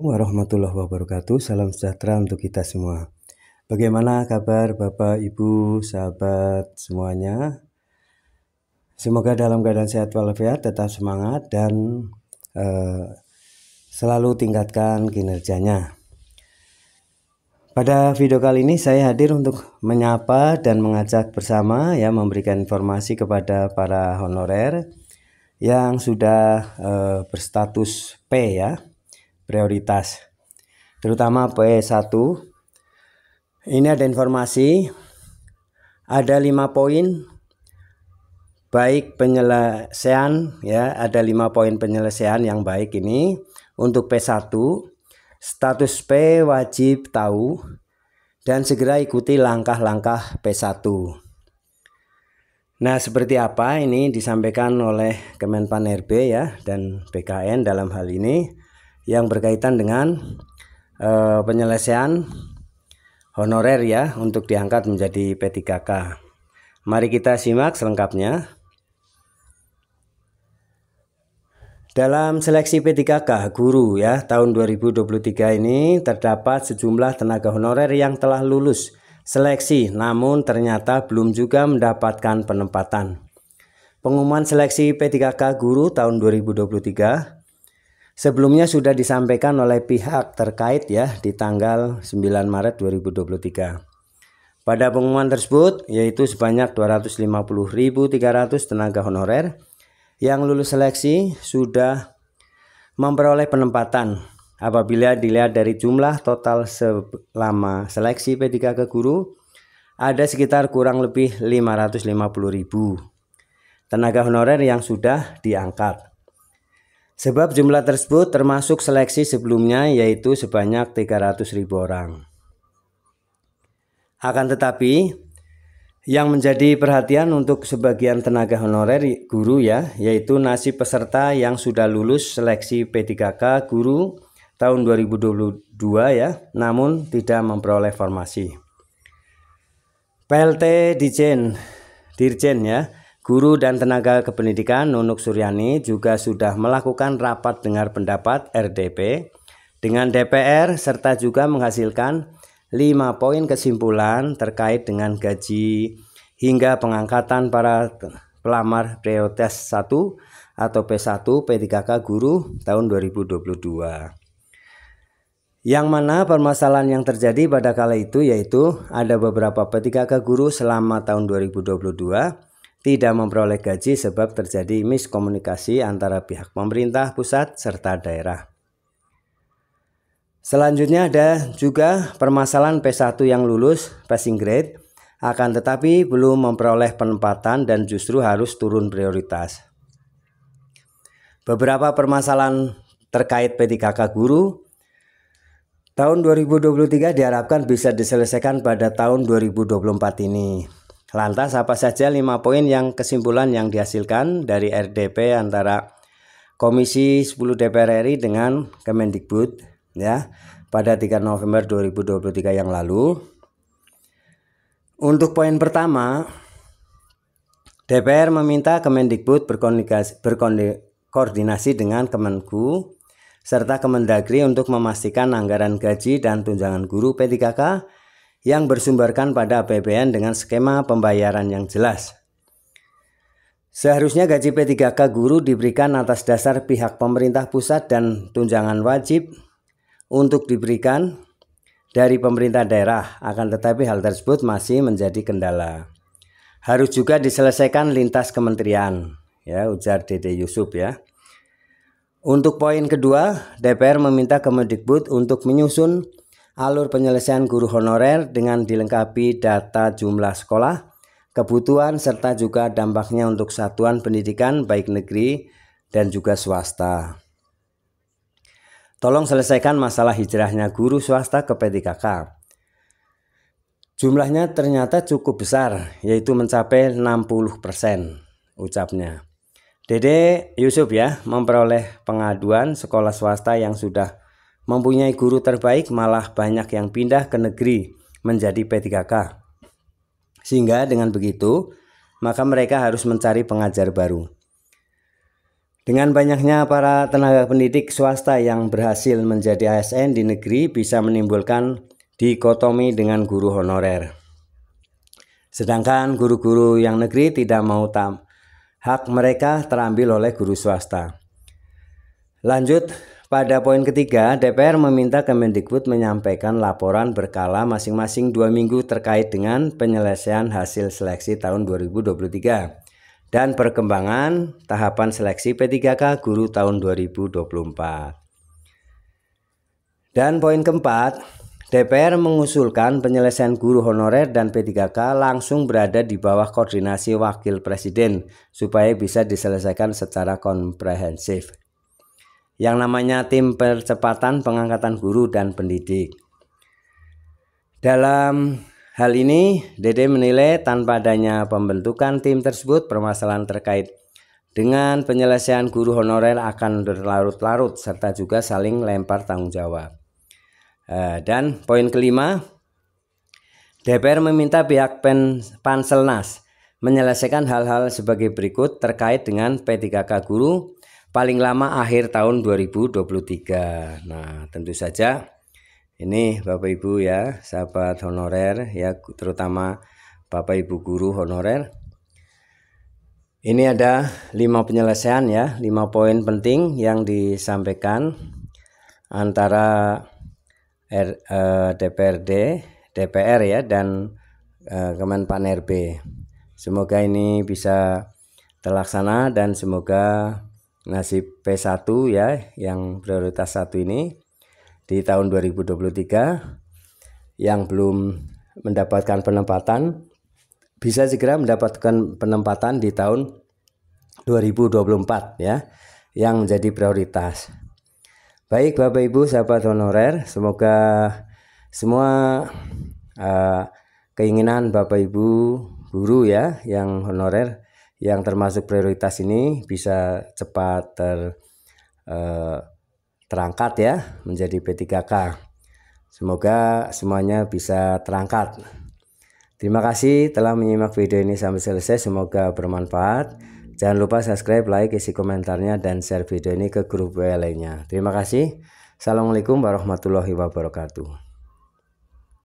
warahmatullahi wabarakatuh. Salam sejahtera untuk kita semua. Bagaimana kabar Bapak, Ibu, sahabat semuanya? Semoga dalam keadaan sehat walafiat, tetap semangat dan eh, selalu tingkatkan kinerjanya. Pada video kali ini saya hadir untuk menyapa dan mengajak bersama ya memberikan informasi kepada para honorer yang sudah eh, berstatus P ya prioritas. Terutama P 1 Ini ada informasi ada lima poin baik penyelesaian ya ada lima poin penyelesaian yang baik ini untuk P1 status P wajib tahu dan segera ikuti langkah-langkah P1 Nah seperti apa ini disampaikan oleh Kemenpan RB ya dan BKN dalam hal ini yang berkaitan dengan eh, penyelesaian honorer ya untuk diangkat menjadi P3K. Mari kita simak selengkapnya. Dalam seleksi P3K guru ya tahun 2023 ini terdapat sejumlah tenaga honorer yang telah lulus seleksi namun ternyata belum juga mendapatkan penempatan. Pengumuman seleksi P3K guru tahun 2023 Sebelumnya sudah disampaikan oleh pihak terkait ya di tanggal 9 Maret 2023. Pada pengumuman tersebut yaitu sebanyak 250.300 tenaga honorer yang lulus seleksi sudah memperoleh penempatan apabila dilihat dari jumlah total selama seleksi P3 ke guru ada sekitar kurang lebih 550.000 tenaga honorer yang sudah diangkat. Sebab jumlah tersebut termasuk seleksi sebelumnya yaitu sebanyak 300 ribu orang. Akan tetapi, yang menjadi perhatian untuk sebagian tenaga honorer guru ya, yaitu nasib peserta yang sudah lulus seleksi P3K guru tahun 2022 ya, namun tidak memperoleh formasi. PLT Dijen, Dirjen ya, Guru dan tenaga kependidikan Nunuk Suryani juga sudah melakukan rapat dengar pendapat RDP dengan DPR serta juga menghasilkan 5 poin kesimpulan terkait dengan gaji hingga pengangkatan para pelamar prioritas 1 atau P1 P3K guru tahun 2022. Yang mana permasalahan yang terjadi pada kala itu yaitu ada beberapa P3K guru selama tahun 2022 tidak memperoleh gaji sebab terjadi miskomunikasi antara pihak pemerintah pusat serta daerah. Selanjutnya ada juga permasalahan P1 yang lulus passing grade akan tetapi belum memperoleh penempatan dan justru harus turun prioritas. Beberapa permasalahan terkait P3K guru tahun 2023 diharapkan bisa diselesaikan pada tahun 2024 ini. Lantas apa saja lima poin yang kesimpulan yang dihasilkan dari RDP antara Komisi 10 DPR RI dengan Kemendikbud ya pada 3 November 2023 yang lalu. Untuk poin pertama, DPR meminta Kemendikbud berkoordinasi dengan Kemenku serta Kemendagri untuk memastikan anggaran gaji dan tunjangan guru P3K yang bersumberkan pada APBN dengan skema pembayaran yang jelas. Seharusnya gaji P3K guru diberikan atas dasar pihak pemerintah pusat dan tunjangan wajib untuk diberikan dari pemerintah daerah, akan tetapi hal tersebut masih menjadi kendala. Harus juga diselesaikan lintas kementerian, ya ujar Dede Yusuf ya. Untuk poin kedua, DPR meminta Kemendikbud untuk menyusun alur penyelesaian guru honorer dengan dilengkapi data jumlah sekolah, kebutuhan serta juga dampaknya untuk satuan pendidikan baik negeri dan juga swasta. Tolong selesaikan masalah hijrahnya guru swasta ke PTKK. Jumlahnya ternyata cukup besar, yaitu mencapai 60%, ucapnya. Dede Yusuf ya, memperoleh pengaduan sekolah swasta yang sudah mempunyai guru terbaik malah banyak yang pindah ke negeri menjadi P3K. Sehingga dengan begitu, maka mereka harus mencari pengajar baru. Dengan banyaknya para tenaga pendidik swasta yang berhasil menjadi ASN di negeri bisa menimbulkan dikotomi dengan guru honorer. Sedangkan guru-guru yang negeri tidak mau tam, hak mereka terambil oleh guru swasta. Lanjut pada poin ketiga, DPR meminta Kemendikbud menyampaikan laporan berkala masing-masing dua minggu terkait dengan penyelesaian hasil seleksi tahun 2023 dan perkembangan tahapan seleksi P3K guru tahun 2024. Dan poin keempat, DPR mengusulkan penyelesaian guru honorer dan P3K langsung berada di bawah koordinasi Wakil Presiden supaya bisa diselesaikan secara komprehensif yang namanya tim percepatan pengangkatan guru dan pendidik. Dalam hal ini, Dede menilai tanpa adanya pembentukan tim tersebut permasalahan terkait dengan penyelesaian guru honorer akan berlarut-larut serta juga saling lempar tanggung jawab. Eh, dan poin kelima, DPR meminta pihak Pen Panselnas menyelesaikan hal-hal sebagai berikut terkait dengan P3K guru, paling lama akhir tahun 2023. Nah, tentu saja ini Bapak Ibu ya, sahabat honorer ya, terutama Bapak Ibu guru honorer. Ini ada lima penyelesaian ya, lima poin penting yang disampaikan antara R, eh, DPRD, DPR ya dan eh, Kemenpan RB. Semoga ini bisa terlaksana dan semoga si P1 ya yang prioritas satu ini di tahun 2023 yang belum mendapatkan penempatan bisa segera mendapatkan penempatan di tahun 2024 ya yang menjadi prioritas. Baik Bapak Ibu sahabat honorer, semoga semua uh, keinginan Bapak Ibu guru ya yang honorer yang termasuk prioritas ini bisa cepat ter eh, terangkat ya menjadi P3K. Semoga semuanya bisa terangkat. Terima kasih telah menyimak video ini sampai selesai. Semoga bermanfaat. Jangan lupa subscribe, like, isi komentarnya, dan share video ini ke grup WL lainnya. Terima kasih. Assalamualaikum warahmatullahi wabarakatuh.